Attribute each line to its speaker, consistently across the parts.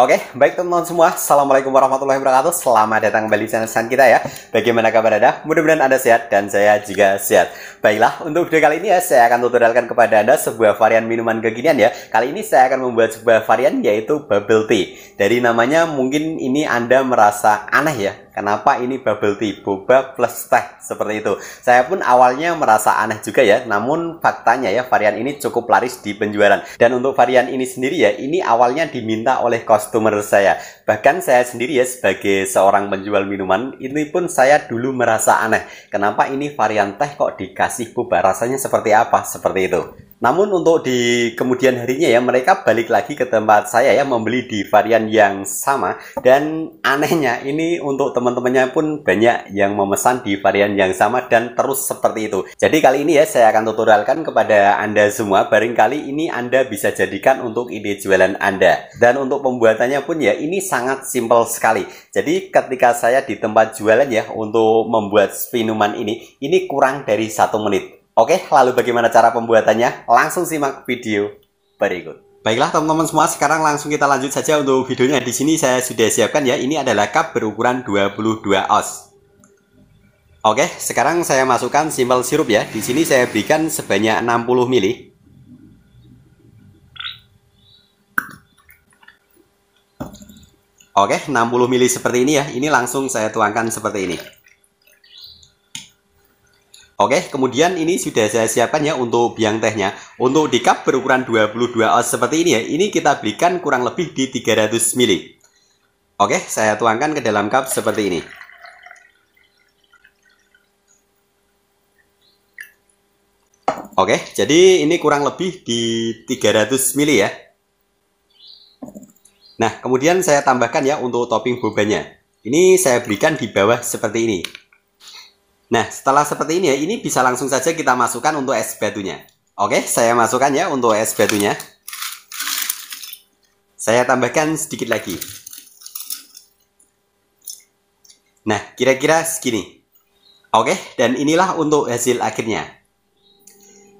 Speaker 1: Oke, okay, baik teman-teman semua. Assalamualaikum warahmatullahi wabarakatuh. Selamat datang kembali di channel San kita ya. Bagaimana kabar Anda? Mudah-mudahan Anda sehat dan saya juga sehat. Baiklah, untuk video kali ini ya, saya akan tutorialkan kepada Anda sebuah varian minuman kekinian ya. Kali ini saya akan membuat sebuah varian yaitu bubble tea. Dari namanya mungkin ini Anda merasa aneh ya Kenapa ini bubble tea? Boba plus teh seperti itu. Saya pun awalnya merasa aneh juga ya, namun faktanya ya varian ini cukup laris di penjualan. Dan untuk varian ini sendiri ya, ini awalnya diminta oleh customer saya. Bahkan saya sendiri ya sebagai seorang penjual minuman, ini pun saya dulu merasa aneh. Kenapa ini varian teh kok dikasih boba? Rasanya seperti apa? Seperti itu. Namun untuk di kemudian harinya ya mereka balik lagi ke tempat saya ya membeli di varian yang sama dan anehnya ini untuk teman-temannya pun banyak yang memesan di varian yang sama dan terus seperti itu. Jadi kali ini ya saya akan tutorialkan kepada Anda semua barangkali ini Anda bisa jadikan untuk ide jualan Anda. Dan untuk pembuatannya pun ya ini sangat simpel sekali. Jadi ketika saya di tempat jualan ya untuk membuat minuman ini ini kurang dari satu menit Oke, lalu bagaimana cara pembuatannya? Langsung simak video berikut. Baiklah teman-teman semua, sekarang langsung kita lanjut saja untuk videonya. Di sini saya sudah siapkan ya, ini adalah cup berukuran 22 oz. Oke, sekarang saya masukkan simbol sirup ya. Di sini saya berikan sebanyak 60 ml. Oke, 60 ml seperti ini ya. Ini langsung saya tuangkan seperti ini. Oke, kemudian ini sudah saya siapkan ya untuk biang tehnya. Untuk di cup berukuran 22 oz seperti ini ya, ini kita belikan kurang lebih di 300 ml. Oke, saya tuangkan ke dalam cup seperti ini. Oke, jadi ini kurang lebih di 300 ml ya. Nah, kemudian saya tambahkan ya untuk topping bobanya. Ini saya berikan di bawah seperti ini. Nah, setelah seperti ini ya, ini bisa langsung saja kita masukkan untuk es batunya. Oke, saya masukkan ya untuk es batunya. Saya tambahkan sedikit lagi. Nah, kira-kira segini. Oke, dan inilah untuk hasil akhirnya.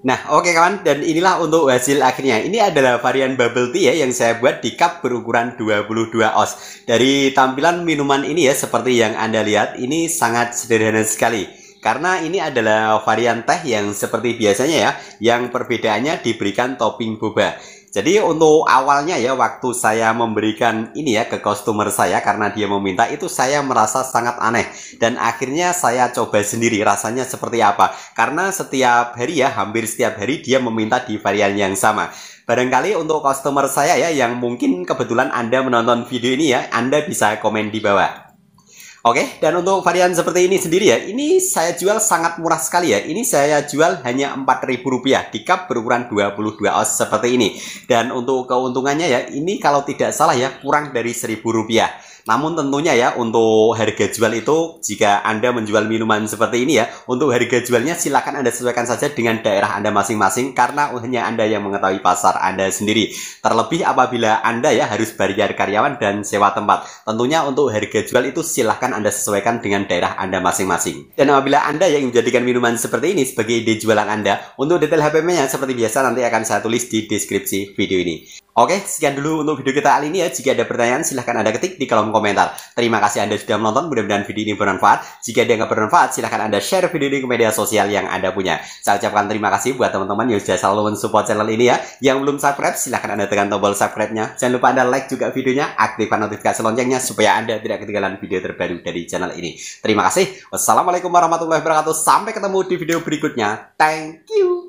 Speaker 1: Nah, oke kawan, dan inilah untuk hasil akhirnya. Ini adalah varian bubble tea ya yang saya buat di cup berukuran 22 oz. Dari tampilan minuman ini ya, seperti yang Anda lihat, ini sangat sederhana sekali karena ini adalah varian teh yang seperti biasanya ya, yang perbedaannya diberikan topping boba. Jadi untuk awalnya ya waktu saya memberikan ini ya ke customer saya karena dia meminta itu saya merasa sangat aneh dan akhirnya saya coba sendiri rasanya seperti apa karena setiap hari ya hampir setiap hari dia meminta di varian yang sama. Barangkali untuk customer saya ya yang mungkin kebetulan Anda menonton video ini ya Anda bisa komen di bawah. Oke, dan untuk varian seperti ini sendiri ya, ini saya jual sangat murah sekali ya. Ini saya jual hanya Rp4.000 di cup berukuran 22 oz seperti ini. Dan untuk keuntungannya ya, ini kalau tidak salah ya kurang dari Rp1.000. Namun tentunya ya untuk harga jual itu jika Anda menjual minuman seperti ini ya, untuk harga jualnya silakan Anda sesuaikan saja dengan daerah Anda masing-masing karena hanya Anda yang mengetahui pasar Anda sendiri. Terlebih apabila Anda ya harus bayar karyawan dan sewa tempat. Tentunya untuk harga jual itu silahkan silahkan Anda sesuaikan dengan daerah Anda masing-masing. Dan apabila Anda yang menjadikan minuman seperti ini sebagai ide jualan Anda, untuk detail HPM-nya seperti biasa nanti akan saya tulis di deskripsi video ini. Oke, sekian dulu untuk video kita kali ini ya. Jika ada pertanyaan, silahkan Anda ketik di kolom komentar. Terima kasih Anda sudah menonton, mudah-mudahan video ini bermanfaat. Jika yang bermanfaat, silahkan Anda share video ini ke media sosial yang Anda punya. Saya ucapkan terima kasih buat teman-teman yang sudah selalu mensupport channel ini ya. Yang belum subscribe, silahkan Anda tekan tombol subscribe-nya. Jangan lupa Anda like juga videonya, aktifkan notifikasi loncengnya supaya Anda tidak ketinggalan video terbaru dari channel ini. Terima kasih. Wassalamualaikum warahmatullahi wabarakatuh. Sampai ketemu di video berikutnya. Thank you.